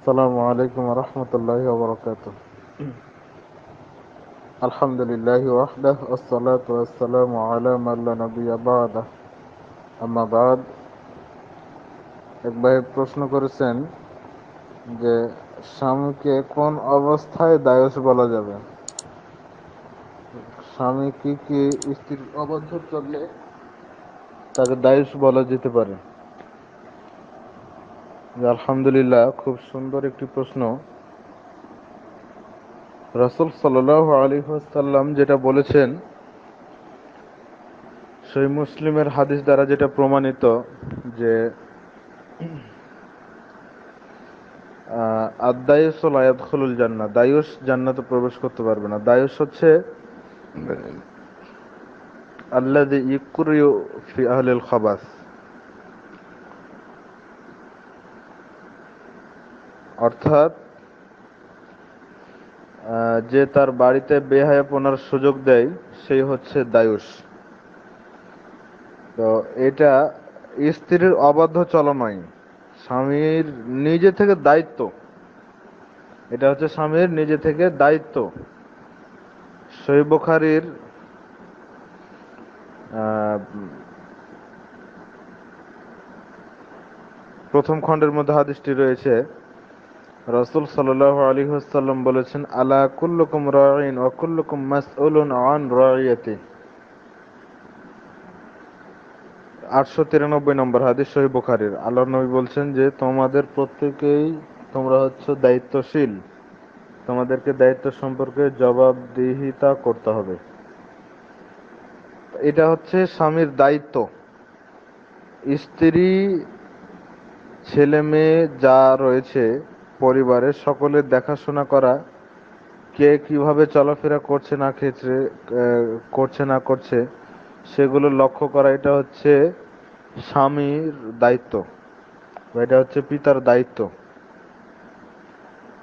السلام عليكم ورحمة الله وبركاته الحمد لله وحده والصلاة والسلام على من لا نبي بعده أما بعد এক ভাই প্রশ্ন করেছেন যে স্বামীকে কোন অবস্থায় দায়স বলা যাবে স্বামী কি কি স্ত্রীর অবাধ্য চললে তাকে দায়ুস বলা যেতে পারে আলহামদুলিল্লাহ খুব সুন্দর একটি প্রশ্ন রসুল সাল আলী সাল্লাম যেটা বলেছেন সেই মুসলিমের হাদিস দ্বারা যেটা প্রমাণিত যে আদায়ুস জান্না দায়ুস জান্নাতে প্রবেশ করতে পারবে না দায়ুস হচ্ছে আল্লাহ ইকুরিউ ফি আহলিল খাবাস অর্থাৎ যে তার বাড়িতে পোনার সুযোগ দেয় সেই হচ্ছে দায়ুষ তো এটা স্ত্রীর অবাধ্য চলনয় স্বামীর নিজে থেকে দায়িত্ব এটা হচ্ছে স্বামীর নিজে থেকে দায়িত্ব শৈবখারির প্রথম খণ্ডের মধ্যে হাদিসটি রয়েছে রসুল সাল্লাহ আলী হাসাল্লাম বলেছেন আলা কুল্লুকুম রয়ন অকুল্লুকুম মাসউলুন অন রয়াতি আটশো তিরানব্বই নম্বর হাদিস শহীদ বুখারির আল্লাহ নবী বলছেন যে তোমাদের প্রত্যেকেই তোমরা হচ্ছে দায়িত্বশীল তোমাদেরকে দায়িত্ব সম্পর্কে জবাবদিহিতা করতে হবে এটা হচ্ছে স্বামীর দায়িত্ব স্ত্রী ছেলে মেয়ে যা রয়েছে পরিবারের সকলের দেখাশোনা করা কে কিভাবে চলাফেরা করছে না ক্ষেত্রে করছে না করছে সেগুলো লক্ষ্য করা এটা হচ্ছে স্বামীর দায়িত্ব বা এটা হচ্ছে পিতার দায়িত্ব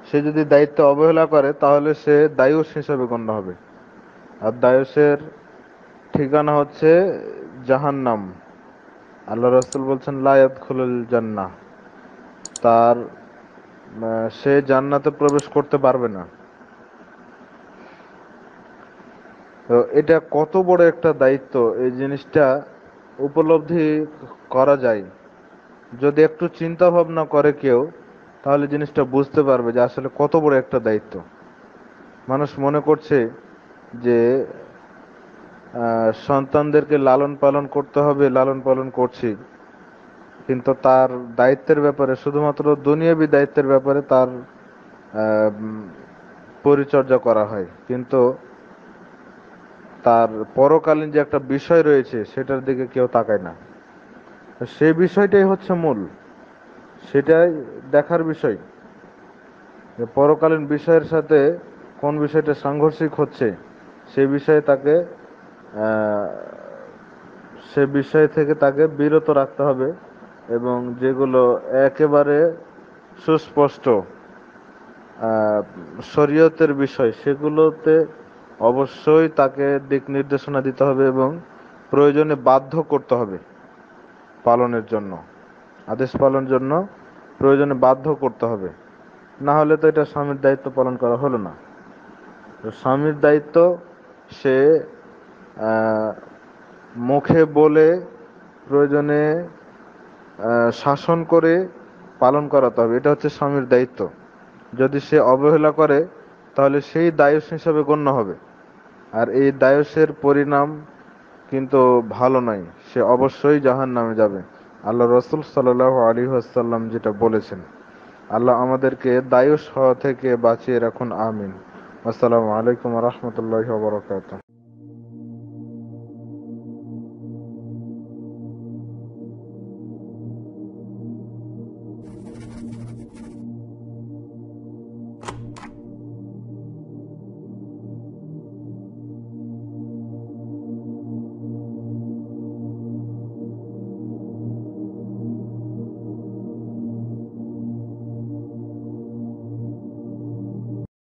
সে যদি দায়িত্ব অবহেলা করে তাহলে সে দায়ুস হিসাবে গণ্য হবে আর দায়ুসের ঠিকানা হচ্ছে জাহান্নাম আল্লাহ রসুল বলছেন লায়াত খুলুল জান্না তার সে জান্নাতে প্রবেশ করতে পারবে না তো এটা কত বড় একটা দায়িত্ব এই জিনিসটা উপলব্ধি করা যায় যদি একটু চিন্তা ভাবনা করে কেউ তাহলে জিনিসটা বুঝতে পারবে যে আসলে কত বড় একটা দায়িত্ব মানুষ মনে করছে যে সন্তানদেরকে লালন পালন করতে হবে লালন পালন করছি কিন্তু তার দায়িত্বের ব্যাপারে শুধুমাত্র দুনিয়াবি দায়িত্বের ব্যাপারে তার পরিচর্যা করা হয় কিন্তু তার পরকালীন যে একটা বিষয় রয়েছে সেটার দিকে কেউ তাকায় না সে বিষয়টাই হচ্ছে মূল সেটাই দেখার বিষয় যে পরকালীন বিষয়ের সাথে কোন বিষয়টা সাংঘর্ষিক হচ্ছে সে বিষয়ে তাকে সে বিষয় থেকে তাকে বিরত রাখতে হবে এবং যেগুলো একেবারে সুস্পষ্ট শরীয়তের বিষয় সেগুলোতে অবশ্যই তাকে দিক নির্দেশনা দিতে হবে এবং প্রয়োজনে বাধ্য করতে হবে পালনের জন্য আদেশ পালন জন্য প্রয়োজনে বাধ্য করতে হবে না হলে তো এটা স্বামীর দায়িত্ব পালন করা হলো না স্বামীর দায়িত্ব সে মুখে বলে প্রয়োজনে শাসন করে পালন করাতে হবে এটা হচ্ছে স্বামীর দায়িত্ব যদি সে অবহেলা করে তাহলে সেই দায়স হিসাবে গণ্য হবে আর এই দায়সের পরিণাম কিন্তু ভালো নয় সে অবশ্যই জাহান নামে যাবে আল্লাহ রসুল সাল্লাহ আলী আসাল্লাম যেটা বলেছেন আল্লাহ আমাদেরকে দায়ুস হওয়া থেকে বাঁচিয়ে রাখুন আমিন আসসালামু আলাইকুম রহমতুল্লাহ বরকাত